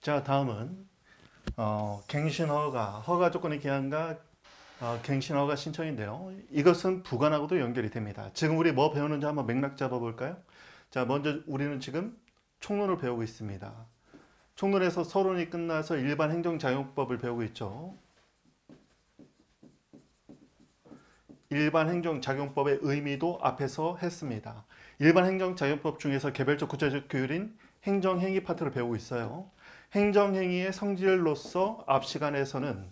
자 다음은 어, 갱신허가, 허가 조건의 기한과 어, 갱신허가 신청인데요. 이것은 부관하고도 연결이 됩니다. 지금 우리 뭐 배우는지 한번 맥락 잡아볼까요? 자 먼저 우리는 지금 총론을 배우고 있습니다. 총론에서 서론이 끝나서 일반 행정자유법을 배우고 있죠. 일반 행정작용법의 의미도 앞에서 했습니다. 일반 행정작용법 중에서 개별적 구체적 규율인 행정행위 파트를 배우고 있어요. 행정행위의 성질로서 앞 시간에서는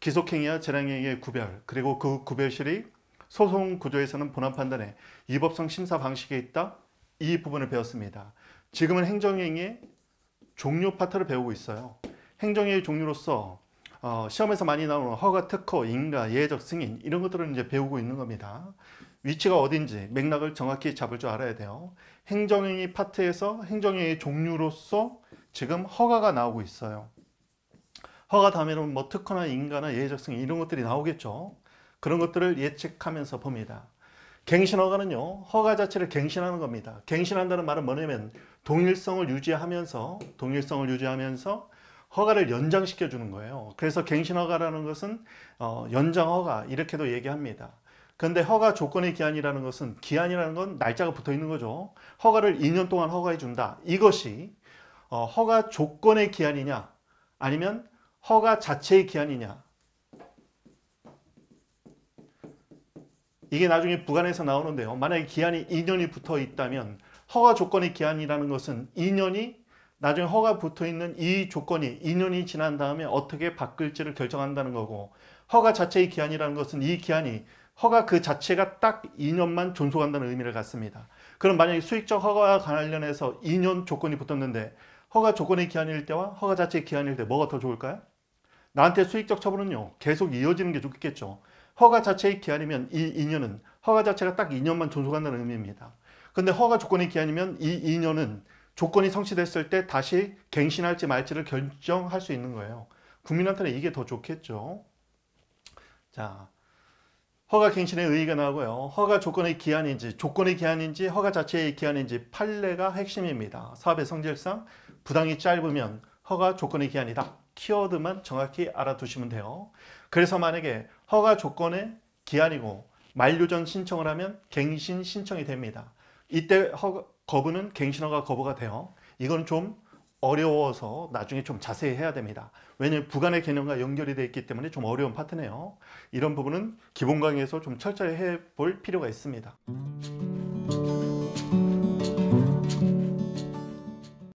기속행위와 재량행위의 구별 그리고 그 구별실이 소송 구조에서는 본안 판단에 이법성 심사 방식에 있다 이 부분을 배웠습니다. 지금은 행정행위의 종료 파트를 배우고 있어요. 행정행위 종료로서 어, 시험에서 많이 나오는 허가 특허, 인가, 예적 승인 이런 것들을 이제 배우고 있는 겁니다. 위치가 어딘지 맥락을 정확히 잡을 줄 알아야 돼요. 행정행위 파트에서 행정행위 종류로서 지금 허가가 나오고 있어요. 허가 다음에는 뭐 특허나 인가나 예적 승인 이런 것들이 나오겠죠. 그런 것들을 예측하면서 봅니다. 갱신허가는요. 허가 자체를 갱신하는 겁니다. 갱신한다는 말은 뭐냐면 동일성을 유지하면서 동일성을 유지하면서 허가를 연장시켜 주는 거예요. 그래서 갱신허가라는 것은 어, 연장허가 이렇게도 얘기합니다. 그런데 허가 조건의 기한이라는 것은 기한이라는 건 날짜가 붙어 있는 거죠. 허가를 2년 동안 허가해 준다. 이것이 어, 허가 조건의 기한이냐 아니면 허가 자체의 기한이냐 이게 나중에 부간에서 나오는데요. 만약에 기한이 2년이 붙어 있다면 허가 조건의 기한이라는 것은 2년이 나중에 허가 붙어 있는 이 조건이 2년이 지난 다음에 어떻게 바뀔지를 결정한다는 거고 허가 자체의 기한이라는 것은 이 기한이 허가 그 자체가 딱 2년만 존속한다는 의미를 갖습니다. 그럼 만약에 수익적 허가와 관련해서 2년 조건이 붙었는데 허가 조건의 기한일 때와 허가 자체의 기한일 때 뭐가 더 좋을까요? 나한테 수익적 처분은요 계속 이어지는 게 좋겠죠. 허가 자체의 기한이면 이 2년은 허가 자체가 딱 2년만 존속한다는 의미입니다. 근데 허가 조건의 기한이면 이 2년은 조건이 성취됐을 때 다시 갱신할지 말지를 결정할 수 있는 거예요. 국민한테는 이게 더 좋겠죠. 자, 허가 갱신의 의의가 나고요. 허가 조건의 기한인지, 조건의 기한인지, 허가 자체의 기한인지 판례가 핵심입니다. 사업의 성질상 부당이 짧으면 허가 조건의 기한이다. 키워드만 정확히 알아두시면 돼요. 그래서 만약에 허가 조건의 기한이고 만료 전 신청을 하면 갱신 신청이 됩니다. 이때 허가, 거부는 갱신어가 거부가 돼요. 이건 좀 어려워서 나중에 좀 자세히 해야 됩니다. 왜냐하면 부간의 개념과 연결이 되어 있기 때문에 좀 어려운 파트네요. 이런 부분은 기본 강의에서 좀 철저히 해 볼 필요가 있습니다.